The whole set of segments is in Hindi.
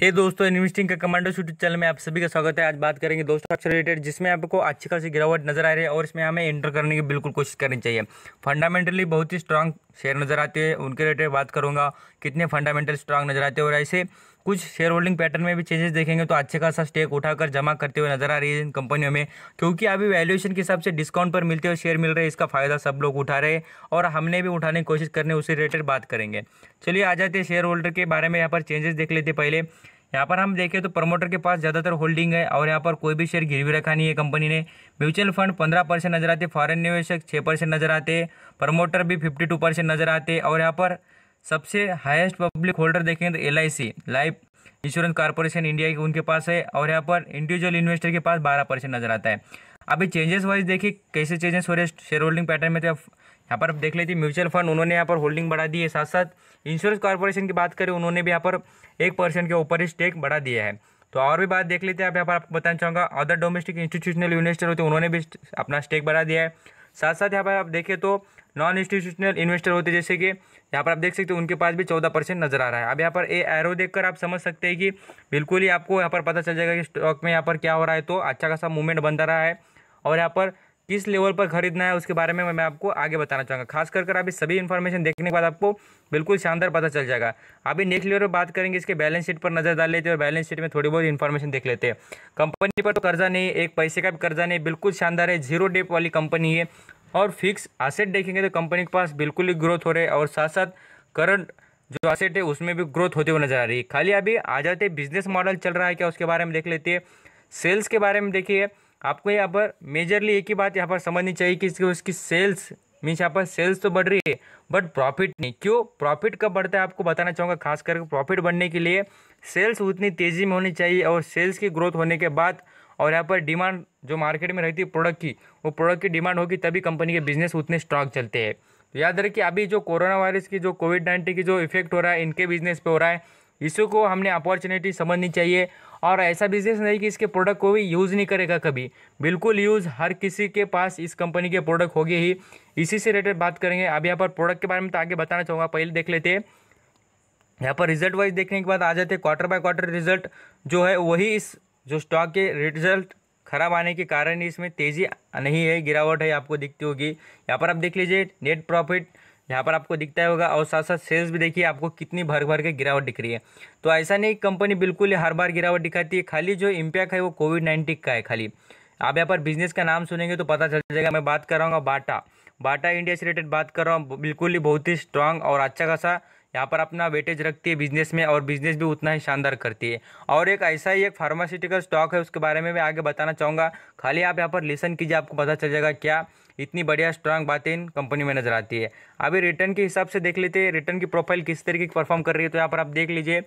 हे hey दोस्तों इन्वेस्टिंग का कमांडो यूट्यूब चैनल में आप सभी का स्वागत है आज बात करेंगे दोस्तों आपसे रिलेटेड जिसमें आपको अच्छी खासी गिरावट नजर आ रही है और इसमें हमें एंटर करने की बिल्कुल कोशिश करनी चाहिए फंडामेंटली बहुत ही स्ट्रांग शेयर नजर आते हैं उनके रिलेटेड बात करूंगा कितने फंडामेंटल स्ट्रांग नजर आते हैं और ऐसे कुछ शेयर होल्डिंग पैटर्न में भी चेंजेस देखेंगे तो अच्छे खासा स्टेक उठाकर जमा करते हुए नजर आ रही है इन कंपनियों में क्योंकि अभी वैल्यूएशन के हिसाब से डिस्काउंट पर मिलते हुए शेयर मिल रहे हैं इसका फायदा सब लोग उठा रहे हैं और हमने भी उठाने की कोशिश करने उसी रिलेटेड बात करेंगे चलिए आ जाते हैं शेयर होल्डर के बारे में यहाँ पर चेंजेस देख लेते पहले यहाँ पर हम देखें तो प्रमोटर के पास ज़्यादातर होल्डिंग है और यहाँ पर कोई भी शेयर गिरवी रखा नहीं है कंपनी ने म्यूचुअल फंड पंद्रह परसेंट नजर आते फॉरेन निवेशक छः परसेंट नजर आते प्रमोटर भी फिफ्टी टू परसेंट नजर आते और यहाँ पर सबसे हाईएस्ट पब्लिक होल्डर देखें तो L life insurance corporation India के उनके पास है और यहाँ पर इंडिविजुअल इन्वेस्टर के पास बारह परसेंट नजर आता है अभी चेंजेस वाइज देखिए कैसे चेंजेस हो रहे हैं शेयर होल्डिंग पैटर्न में तो यहाँ पर देख लेते म्यूचुअल फंड उन्होंने यहाँ पर होल्डिंग बढ़ा दी है साथ साथ इंश्योरेंस कॉरपोरेशन की बात करें उन्होंने भी यहाँ पर एक परसेंट के ऊपर ही स्टेक बढ़ा दिया है तो और भी बात देख लेते हैं आप यहाँ पर आपको बताना चाहूँगा अदर डोमेस्टिक इंस्टीट्यूशनल इन्वेस्टर होते हैं उन्होंने भी अपना स्टेक बढ़ा दिया है साथ साथ यहाँ पर आप देखें तो नॉन इंस्टीट्यूशनल इन्वेस्टर होते जैसे कि यहाँ पर आप देख सकते हो उनके पास भी चौदह परसेंट नजर आ रहा है अब यहाँ पर ए एरो देखकर आप समझ सकते हैं कि बिल्कुल ही आपको यहाँ पर पता चल जाएगा कि स्टॉक में यहाँ पर क्या हो रहा है तो अच्छा खासा मूवमेंट बनता रहा है और यहाँ पर किस लेवल पर खरीदना है उसके बारे में मैं आपको आगे बताना चाहूँगा खास कर कर अभी सभी इन्फॉर्मेशन देखने के बाद आपको बिल्कुल शानदार पता चल जाएगा अभी नेक्स्ट लेवल पर बात करेंगे इसके बैलेंस शीट पर नजर डाल लेते हैं और बैलेंस शीट में थोड़ी बहुत इन्फॉर्मेशन देख लेते हैं कंपनी पर तो कर्जा नहीं एक पैसे का भी कर्जा नहीं बिल्कुल शानदार है जीरो डेप वाली कंपनी है और फिक्स आसेट देखेंगे तो कंपनी के पास बिल्कुल ही ग्रोथ हो रहे है और साथ साथ करंट जो आसेट है उसमें भी ग्रोथ होते हुए नजर आ रही है खाली अभी आ जाते बिजनेस मॉडल चल रहा है क्या उसके बारे में देख लेते हैं सेल्स के बारे में देखिए आपको यहाँ पर मेजरली एक ही बात यहाँ पर समझनी चाहिए कि उसकी सेल्स मीन्स यहाँ पर सेल्स तो बढ़ रही है बट प्रॉफिट नहीं क्यों प्रॉफिट कब बढ़ता है आपको बताना चाहूँगा खास करके प्रॉफिट बढ़ने के लिए सेल्स उतनी तेज़ी में होनी चाहिए और सेल्स की ग्रोथ होने के बाद और यहाँ पर डिमांड जो मार्केट में रहती है प्रोडक्ट की वो प्रोडक्ट की डिमांड होगी तभी कंपनी के बिजनेस उतने स्ट्रांग चलते हैं तो याद रखिए अभी जो कोरोना वायरस की जो कोविड नाइन्टीन की जो इफेक्ट हो रहा है इनके बिजनेस पे हो रहा है इसी को हमने अपॉर्चुनिटी समझनी चाहिए और ऐसा बिजनेस नहीं कि इसके प्रोडक्ट को भी यूज़ नहीं करेगा कभी बिल्कुल यूज़ हर किसी के पास इस कंपनी के प्रोडक्ट होगी ही इसी से रिलेटेड बात करेंगे अब यहाँ पर प्रोडक्ट के बारे में तो आगे बताना चाहूँगा पहले देख लेते हैं यहाँ पर रिजल्ट वाइज देखने के बाद आ जाते हैं क्वार्टर बाय क्वार्टर रिजल्ट जो है वही इस जो स्टॉक के रिजल्ट खराब आने के कारण इसमें तेज़ी नहीं है गिरावट है आपको दिखती होगी यहाँ पर आप देख लीजिए नेट प्रॉफिट यहाँ पर आपको दिखता है होगा और साथ साथ सेल्स भी देखिए आपको कितनी भर भर के गिरावट दिख रही है तो ऐसा नहीं कंपनी बिल्कुल हर बार गिरावट दिखाती है खाली जो इम्पैक्ट है वो कोविड नाइन्टीन का है खाली आप यहाँ पर बिजनेस का नाम सुनेंगे तो पता चल जाएगा मैं बात कर रहा हूँ बाटा बाटा इंडिया से रिलेटेड बात कर रहा हूँ बिल्कुल ही बहुत ही स्ट्रांग और अच्छा खासा यहाँ पर अपना वेटेज रखती है बिजनेस में और बिजनेस भी उतना ही शानदार करती है और एक ऐसा ही एक फार्मास्यूटिकल स्टॉक है उसके बारे में मैं आगे बताना चाहूँगा खाली आप यहाँ पर लिसन कीजिए आपको पता चल जाएगा क्या इतनी बढ़िया स्ट्रांग बातें इन कंपनी में नजर आती है अभी रिटर्न के हिसाब से देख लेते हैं रिटर्न की प्रोफाइल किस तरीके की परफॉर्म कर रही है तो यहाँ पर आप देख लीजिए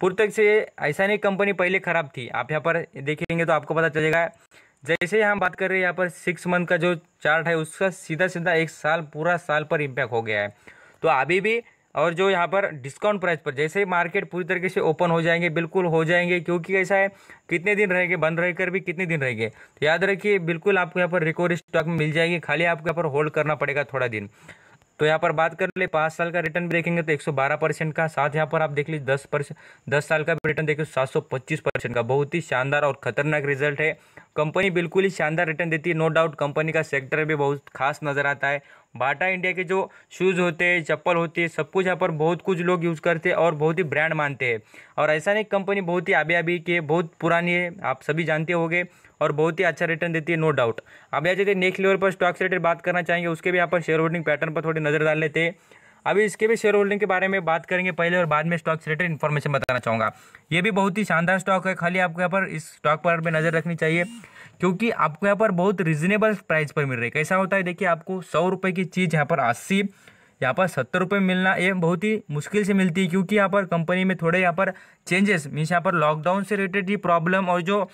पूर्व तक से ऐसा नहीं कंपनी पहले ख़राब थी आप यहाँ पर देखेंगे तो आपको पता चलेगा जैसे हम बात कर रहे हैं यहाँ पर सिक्स मंथ का जो चार्ट है उसका सीधा सीधा एक साल पूरा साल पर इम्पैक्ट हो गया है तो अभी भी और जो यहाँ पर डिस्काउंट प्राइस पर जैसे ही मार्केट पूरी तरीके से ओपन हो जाएंगे बिल्कुल हो जाएंगे क्योंकि ऐसा है कितने दिन रहेंगे बंद रहकर भी कितने दिन रहेंगे तो याद रखिए बिल्कुल आपको यहाँ पर रिकवरी स्टॉक में मिल जाएगी खाली आपको यहाँ पर होल्ड करना पड़ेगा थोड़ा दिन तो यहाँ पर बात कर ले पाँच साल का रिटर्न भी देखेंगे तो 112 परसेंट का साथ यहाँ पर आप देख लीजिए दस परसेंट दस साल का रिटर्न देखिए 725 परसेंट का बहुत ही शानदार और खतरनाक रिजल्ट है कंपनी बिल्कुल ही शानदार रिटर्न देती है नो डाउट कंपनी का सेक्टर भी बहुत खास नज़र आता है बाटा इंडिया के जो शूज़ होते हैं चप्पल होती है सब कुछ यहाँ पर बहुत कुछ लोग यूज़ करते हैं और बहुत ही ब्रांड मानते हैं और ऐसा नहीं कंपनी बहुत ही आबे आबी की बहुत पुरानी है आप सभी जानते होंगे और बहुत ही अच्छा रिटर्न देती है नो डाउट अब यहाँ जैसे नेक्स्ट लेवल पर स्टॉक से रिलेटेड बात करना चाहेंगे उसके भी यहाँ पर शेयर होल्डिंग पैटर्न पर थोड़ी नजर डाल लेते हैं अभी इसके भी शेयर होल्डिंग के बारे में बात करेंगे पहले और बाद में स्टॉक से रिलेटेड इन्फॉर्मेशन बताना चाहूँगा ये भी बहुत ही शानदार स्टॉक है खाली आपको यहाँ पर इस स्टॉक पर नज़र रखनी चाहिए क्योंकि आपको यहाँ पर बहुत रिजनेबल प्राइस पर मिल रही है कैसा होता है देखिए आपको सौ रुपये की चीज़ यहाँ पर अस्सी यहाँ पर सत्तर रुपये मिलना ये बहुत ही मुश्किल से मिलती है क्योंकि यहाँ पर कंपनी में थोड़े यहाँ पर चेंजेस मीन्स यहाँ पर लॉकडाउन से रिलेटेड ही प्रॉब्लम और जो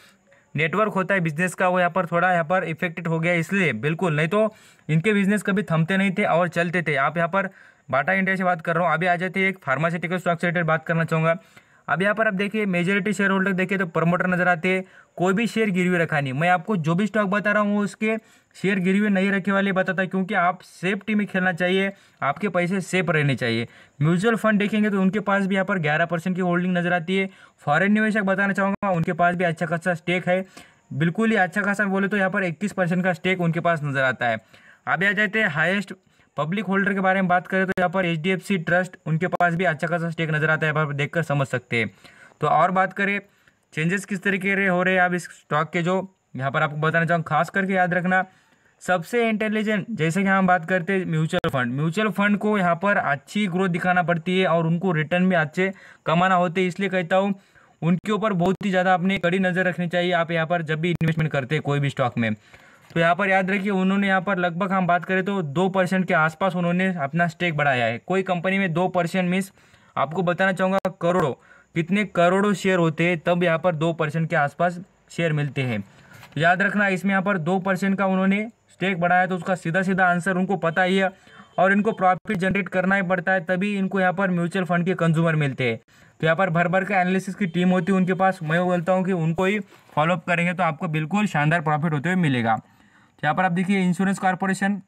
नेटवर्क होता है बिजनेस का वो यहाँ पर थोड़ा यहाँ पर इफेक्टेड हो गया इसलिए बिल्कुल नहीं तो इनके बिजनेस कभी थमते नहीं थे और चलते थे आप यहाँ पर बाटा इंडिया से बात कर रहा हूँ अभी आ जाते एक फार्मास्यूटिकल स्टॉक से बात करना चाहूँगा अब यहाँ पर आप देखिए मेजोरिटी शेयर होल्डर देखिए तो प्रमोटर नजर आते हैं कोई भी शेयर गिरवी रखा नहीं मैं आपको जो भी स्टॉक बता रहा हूँ उसके शेयर गिरी हुई नहीं रखे वाले बताता है क्योंकि आप सेफ्टी में खेलना चाहिए आपके पैसे सेफ रहने चाहिए म्यूचुअल फंड देखेंगे तो उनके पास भी यहाँ पर ग्यारह परसेंट की होल्डिंग नजर आती है फॉरन निवेशक बताना चाहूँगा उनके पास भी अच्छा खासा स्टेक है बिल्कुल ही अच्छा खासा बोले तो यहाँ पर इक्कीस परसेंट का स्टेक उनके पास नजर आता है अब आ जाते हैं हाइस्ट पब्लिक होल्डर के बारे में बात करें तो यहाँ पर एच ट्रस्ट उनके पास भी अच्छा खासा स्टेक नजर आता है यहाँ पर देख समझ सकते हैं तो और बात करें चेंजेस किस तरीके हो रहे हैं आप इस स्टॉक के जो यहाँ पर आपको बताना चाहूँगा खास करके याद रखना सबसे इंटेलिजेंट जैसे कि हम बात करते हैं म्यूचुअल फंड म्यूचुअल फंड को यहाँ पर अच्छी ग्रोथ दिखाना पड़ती है और उनको रिटर्न भी अच्छे कमाना होते हैं इसलिए कहता हूँ उनके ऊपर बहुत ही ज़्यादा अपनी कड़ी नज़र रखनी चाहिए आप यहाँ पर जब भी इन्वेस्टमेंट करते हैं कोई भी स्टॉक में तो यहाँ पर याद रखिए उन्होंने यहाँ पर लगभग हम बात करें तो दो परसेंट के आसपास उन्होंने अपना स्टेक बढ़ाया है कोई कंपनी में दो परसेंट आपको बताना चाहूँगा करोड़ों कितने करोड़ों शेयर होते हैं तब यहाँ पर दो परसेंट के आसपास शेयर मिलते हैं याद रखना इसमें यहाँ पर दो परसेंट का उन्होंने स्टेक बढ़ाया तो उसका सीधा सीधा आंसर उनको पता ही है और इनको प्रॉफिट जनरेट करना ही पड़ता है तभी इनको यहाँ पर म्यूचुअल फंड के कंज्यूमर मिलते हैं तो यहाँ पर भर भर के एनालिसिस की टीम होती है उनके पास मैं बोलता हूँ कि उनको ही फॉलोअप करेंगे तो आपको बिल्कुल शानदार प्रॉफिट होते हुए मिलेगा तो यहाँ पर आप देखिए इंश्योरेंस कॉरपोरेशन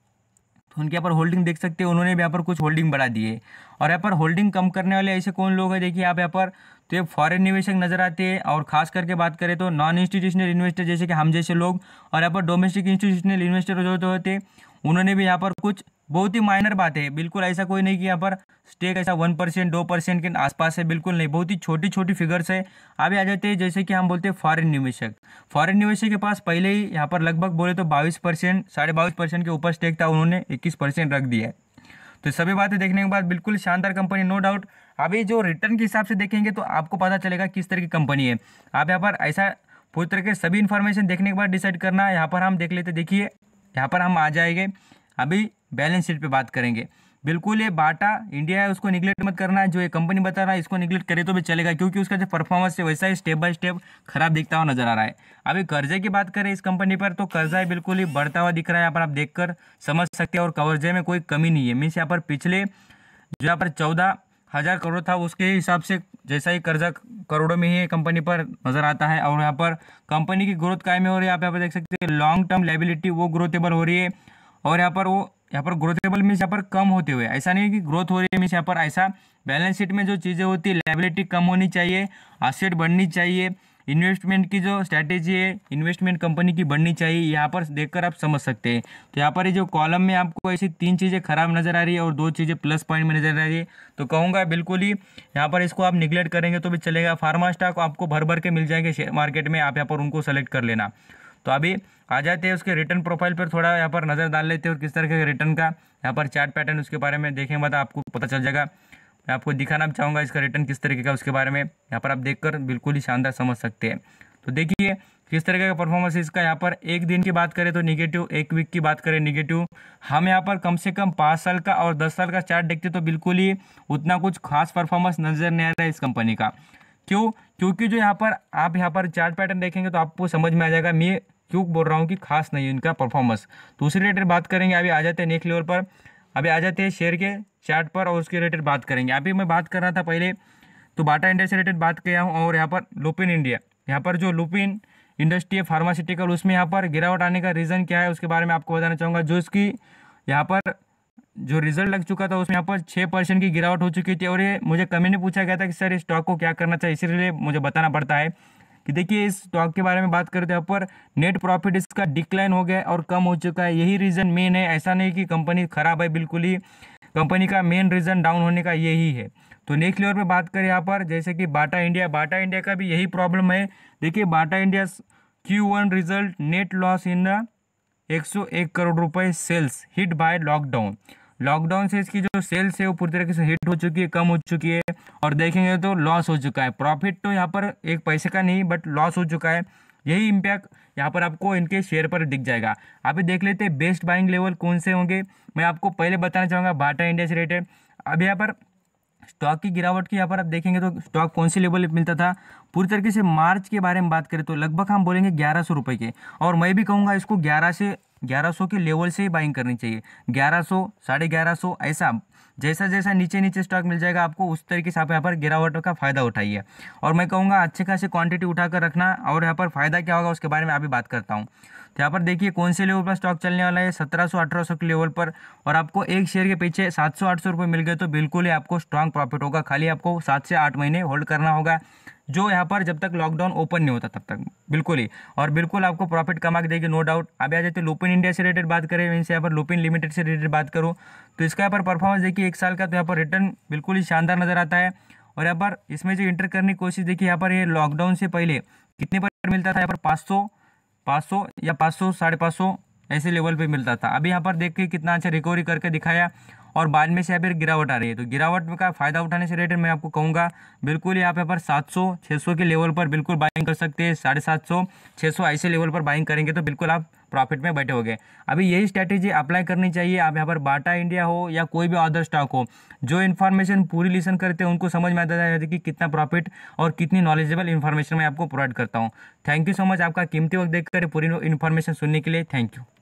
तो उनके यहाँ पर होल्डिंग देख सकते हैं उन्होंने भी यहाँ पर कुछ होल्डिंग बढ़ा दी है और यहाँ पर होल्डिंग कम करने वाले ऐसे कौन लोग हैं देखिए आप यहाँ पर तो ये फॉरेन निवेशक नजर आते हैं और खास करके बात करें तो नॉन इंस्टीट्यूशनल इन्वेस्टर जैसे कि हम जैसे लोग और यहाँ पर डोमेस्टिक इंस्टीट्यूशनल इन्वेस्टर जो होते हैं उन्होंने भी यहाँ पर कुछ बहुत ही माइनर बात है बिल्कुल ऐसा कोई नहीं कि यहाँ पर स्टेक ऐसा वन परसेंट दो परसेंट के आसपास है बिल्कुल नहीं बहुत ही छोटी छोटी फिगर्स है अभी आ जाते हैं जैसे कि हम बोलते हैं फॉरेन निवेशक फॉरेन निवेशक के पास पहले ही यहाँ पर लगभग बोले तो बाईस परसेंट साढ़े बाईस परसेंट के ऊपर स्टेक था उन्होंने इक्कीस परसेंट रख दिया है तो सभी बातें देखने के बाद बिल्कुल शानदार कंपनी नो डाउट अभी जो रिटर्न के हिसाब से देखेंगे तो आपको पता चलेगा किस तरह की कंपनी है आप यहाँ पर ऐसा पूरी तरह के सभी इन्फॉर्मेशन देखने के बाद डिसाइड करना यहाँ पर हम देख लेते देखिए यहाँ पर हम आ जाएंगे अभी बैलेंस शीट पे बात करेंगे बिल्कुल ये बाटा इंडिया है उसको निगलेक्ट मत करना है जो ये कंपनी बता रहा है इसको निगलेक्ट करे तो भी चलेगा क्योंकि उसका जो परफॉर्मेंस है वैसा ही स्टेप बाय स्टेप खराब दिखता हुआ नजर आ रहा है अभी कर्जे की बात करें इस कंपनी पर तो कर्जा बिल्कुल ही बढ़ता हुआ दिख रहा है यहाँ पर आप देख समझ सकते हैं और कर्जे में कोई कमी नहीं है मीन्स यहाँ पर पिछले जो यहाँ पर चौदह हज़ार करोड़ था उसके हिसाब से जैसा ही कर्जा करोड़ों में ही कंपनी पर नज़र आता है और यहाँ पर कंपनी की ग्रोथ कायम हो रही है आप यहाँ पर देख सकते हैं लॉन्ग टर्म लाइबिलिटी वो ग्रोथेबल हो रही है और यहाँ पर वो यहाँ पर ग्रोथेबल मीन्स यहाँ पर कम होते हुए ऐसा नहीं है कि ग्रोथ हो रही है मीन्स यहाँ पर ऐसा बैलेंस शीट में जो चीज़ें होती है लाइबिलिटी कम होनी चाहिए असेट बढ़नी चाहिए इन्वेस्टमेंट की जो स्ट्रैटेजी है इन्वेस्टमेंट कंपनी की बढ़नी चाहिए यहाँ पर देखकर आप समझ सकते हैं तो यहाँ पर ये जो कॉलम में आपको ऐसी तीन चीज़ें खराब नज़र आ रही है और दो चीज़ें प्लस पॉइंट में नज़र आ रही है तो कहूँगा बिल्कुल ही यहाँ पर इसको आप निगलेक्ट करेंगे तो भी चलेगा फार्मा स्टॉक आपको भर भर के मिल जाएंगे शेयर मार्केट में आप यहाँ पर उनको सेलेक्ट कर लेना तो अभी आ जाते हैं उसके रिटर्न प्रोफाइल पर थोड़ा यहाँ पर नज़र डाल लेते हैं और किस तरह के रिटर्न का यहाँ पर चार्ट पैटर्न उसके बारे में देखेंगे मतलब आपको पता चल जाएगा मैं आपको दिखाना चाहूँगा इसका रिटर्न किस तरीके का उसके बारे में यहाँ पर आप देख बिल्कुल ही शानदार समझ सकते हैं तो देखिए किस तरीके का परफॉर्मेंस इसका यहाँ पर एक दिन की बात करें तो निगेटिव एक वीक की बात करें निगेटिव हम यहाँ पर कम से कम पाँच साल का और दस साल का चार्ट देखते तो बिल्कुल ही उतना कुछ खास परफॉर्मेंस नज़र नहीं आ रहा है इस कंपनी का क्यों क्योंकि जो यहाँ पर आप यहाँ पर चार्ट पैटर्न देखेंगे तो आपको समझ में आ जाएगा मैं क्यों बोल रहा हूँ कि खास नहीं है इनका परफॉर्मेंस तो उसी रिलेटेड बात करेंगे अभी आ जाते हैं नेक्स्ट लेवल पर अभी आ जाते हैं शेयर के चार्ट पर और उसके रिलेटेड बात करेंगे अभी मैं बात कर रहा था पहले तो बाटा इंडिया से रिलेटेड बात किया हूँ और यहाँ पर लुपिन इंडिया यहाँ पर जो लुपिन इंडस्ट्री है फार्मास्यूटिकल उसमें यहाँ पर गिरावट आने का रीज़न क्या है उसके बारे में आपको बताना चाहूँगा जो इसकी यहाँ पर जो रिजल्ट लग चुका था उसमें यहाँ पर छः परसेंट की गिरावट हो चुकी थी और ये मुझे कमी में पूछा गया था कि सर इस स्टॉक को क्या करना चाहिए इसीलिए मुझे बताना पड़ता है कि देखिए इस स्टॉक के बारे में बात करें तो यहाँ पर नेट प्रॉफिट इसका डिक्लाइन हो गया और कम हो चुका है यही रीज़न मेन है ऐसा नहीं कि कंपनी ख़राब है बिल्कुल ही कंपनी का मेन रीज़न डाउन होने का यही है तो नेक्स्ट लेवल पर बात करें यहाँ पर जैसे कि बाटा इंडिया बाटा इंडिया का भी यही प्रॉब्लम है देखिए Bata India Q one result net loss in the 101 crore रुपए sales hit by lockdown lockdown से इसकी जो सेल्स है वो पूरी तरीके से हिट हो चुकी है कम हो चुकी है और देखेंगे तो लॉस हो चुका है प्रॉफिट तो यहाँ पर एक पैसे का नहीं बट लॉस हो चुका है यही इम्पैक्ट यहाँ पर आपको इनके शेयर पर दिख जाएगा अभी देख लेते हैं बेस्ट बाइंग लेवल कौन से होंगे मैं आपको पहले बताना चाहूँगा बाटा इंडिया से रिलेटेड अब यहाँ पर स्टॉक की गिरावट की यहाँ पर आप देखेंगे तो स्टॉक कौन सी लेवल मिलता था पूरी तरीके से मार्च के बारे में बात करें तो लगभग हम बोलेंगे ग्यारह सौ रुपये के और मैं भी कहूँगा इसको ग्यारह से ग्यारह सौ के लेवल से ही बाइंग करनी चाहिए ग्यारह सौ साढ़े ग्यारह सौ ऐसा जैसा जैसा नीचे नीचे स्टॉक मिल जाएगा आपको उस तरीके से आप यहाँ पर गिरावट का फ़ायदा उठाइए और मैं कहूँगा अच्छे खासे क्वांटिटी उठाकर रखना और यहाँ पर फ़ायदा क्या होगा उसके बारे में अभी बात करता हूँ तो यहाँ पर देखिए कौन से लेवल पर स्टॉक चलने वाला है सत्रह सौ अठारह सौ के लेवल पर और आपको एक शेयर के पीछे सात सौ आठ सौ रुपये मिल गए तो बिल्कुल ही आपको स्ट्रांग प्रॉफिट होगा खाली आपको सात से आठ महीने होल्ड करना होगा जो यहाँ पर जब तक लॉकडाउन ओपन नहीं होता तब तक बिल्कुल ही और बिल्कुल आपको प्रॉफिट कमा के देगी नो डाउट अभी आ जाते लुपिन इंडिया से रिलेटेड बात करें वहीं से यहाँ पर लुपिन लिमिटेड से रिलेटेड बात करूँ तो इसका यहाँ पर परफॉर्मेंस देखिए एक साल का तो यहाँ पर रिटर्न बिल्कुल ही शानदार नजर आता है और यहाँ पर इसमें जो इंटर करने की कोशिश देखिए यहाँ पर ये लॉकडाउन से पहले कितने पर मिलता था यहाँ पर पाँच पाँच सौ या पाँच सौ साढ़े पाँच सौ ऐसे लेवल पे मिलता था अभी यहाँ पर देख के कितना अच्छा रिकवरी करके दिखाया और बाद में से यहाँ पर गिरावट आ रही है तो गिरावट का फ़ायदा उठाने से रिलेटेड मैं आपको कहूँगा बिल्कुल यहाँ पे पर 700 600 के लेवल पर बिल्कुल बाइंग कर सकते हैं साढ़े सात सौ ऐसे लेवल पर बाइंग करेंगे तो बिल्कुल आप प्रॉफिट में बैठे हो गए अभी यही स्ट्रैटेजी अप्लाई करनी चाहिए आप यहाँ पर बाटा इंडिया हो या कोई भी अदर स्टॉक हो जो इन्फॉर्मेशन पूरी लिसन करते हैं उनको समझ में आता है कि कितना प्रॉफिट और कितनी नॉलेजेबल इन्फॉर्मेशन मैं आपको प्रोवाइड करता हूँ थैंक यू सो मच आपका कीमती वक्त देखकर पूरी इन्फॉर्मेशन सुनने के लिए थैंक यू